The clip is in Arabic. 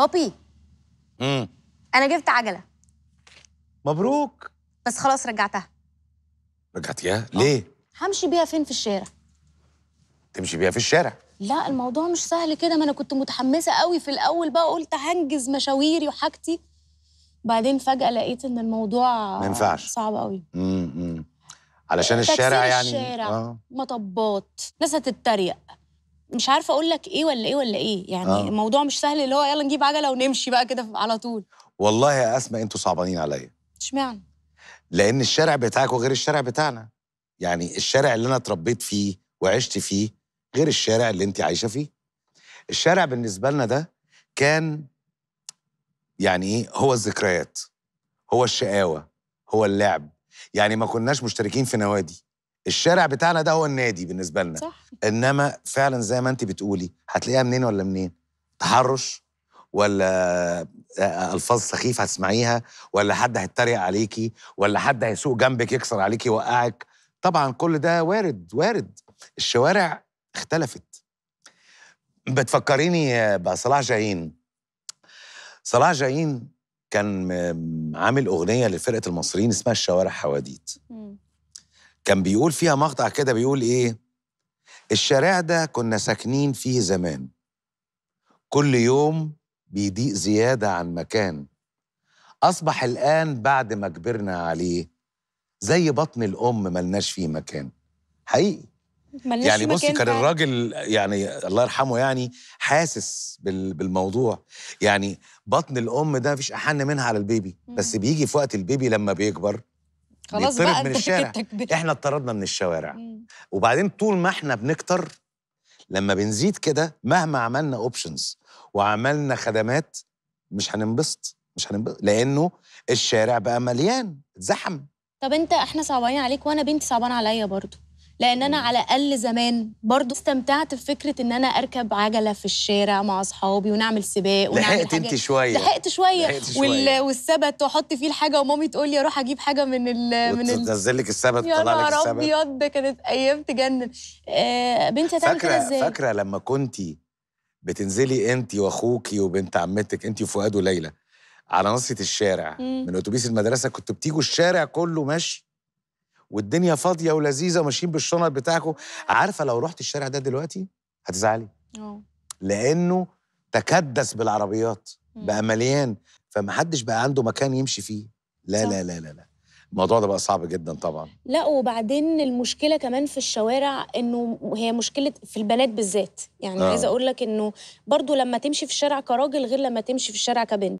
بابي امم انا جبت عجله مبروك بس خلاص رجعتها رجعتيها آه. ليه همشي بيها فين في الشارع تمشي بيها في الشارع لا الموضوع مش سهل كده ما انا كنت متحمسه قوي في الاول بقى قلت هنجز مشاويري وحاجتي بعدين فجاه لقيت ان الموضوع ما ينفعش صعب قوي امم علشان الشارع يعني الشارع آه. مطبات ناس هتتريق مش عارفه اقول لك ايه ولا ايه ولا ايه يعني آه. الموضوع مش سهل اللي هو يلا نجيب عجله ونمشي بقى كده على طول والله يا اسماء انتوا صعبانين عليا اشمعنى لان الشارع بتاعك وغير الشارع بتاعنا يعني الشارع اللي انا اتربيت فيه وعشت فيه غير الشارع اللي انت عايشه فيه الشارع بالنسبه لنا ده كان يعني ايه هو الذكريات هو الشقاوه هو اللعب يعني ما كناش مشتركين في نوادي الشارع بتاعنا ده هو النادي بالنسبه لنا صح. انما فعلا زي ما انت بتقولي هتلاقيها منين ولا منين تحرش ولا آه، آه، الفاظ سخيفه هتسمعيها ولا حد هيتريق عليكي ولا حد هيسوق جنبك يكسر عليكي يوقعك طبعا كل ده وارد وارد الشوارع اختلفت بتفكريني آه، بصلاح جايين صلاح جايين كان عامل اغنيه لفرقه المصريين اسمها الشوارع حواديت كان بيقول فيها مقطع كده بيقول ايه الشارع ده كنا ساكنين فيه زمان كل يوم بيضيق زيادة عن مكان أصبح الآن بعد ما كبرنا عليه زي بطن الأم ملناش فيه مكان حقيقي ملناش يعني بص كان الراجل يعني الله يرحمه يعني حاسس بالموضوع يعني بطن الأم ده فيش أحن منها على البيبي بس بيجي في وقت البيبي لما بيكبر خلاص بقى من الشارع احنا اتطردنا من الشوارع مم. وبعدين طول ما احنا بنكتر لما بنزيد كده مهما عملنا اوبشنز وعملنا خدمات مش هننبسط مش هننبسط لانه الشارع بقى مليان اتزحم طب انت احنا صعبانين عليك وانا بنتي صعبانه عليا برضه لان انا على الاقل زمان برضو استمتعت بفكره ان انا اركب عجله في الشارع مع اصحابي ونعمل سباق ونعمل لحقت انت شويه لحقت شويه, لحقت شوية. وال... والسبت واحط فيه الحاجه ومامي تقول لي اروح اجيب حاجه من ال... من ال... تنزل لك السبت لك السبت يا نهار ابيض كانت ايام تجنن آه بنتي هتعمل كده ازاي فاكره لما كنتي بتنزلي انت واخوكي وبنت عمتك انت وفؤاد وليلى على ناصيه الشارع مم. من اتوبيس المدرسه كنتوا بتيجوا الشارع كله ماشي والدنيا فاضيه ولذيذه وماشيين بالشنط بتاعكم عارفه لو رحت الشارع ده دلوقتي هتزعلي اه لانه تكدس بالعربيات بقى مليان فمحدش بقى عنده مكان يمشي فيه لا صح. لا لا لا لا الموضوع ده بقى صعب جدا طبعا لا وبعدين المشكله كمان في الشوارع انه هي مشكله في البنات بالذات يعني آه. عايزه اقول لك انه برضو لما تمشي في الشارع كراجل غير لما تمشي في الشارع كبنت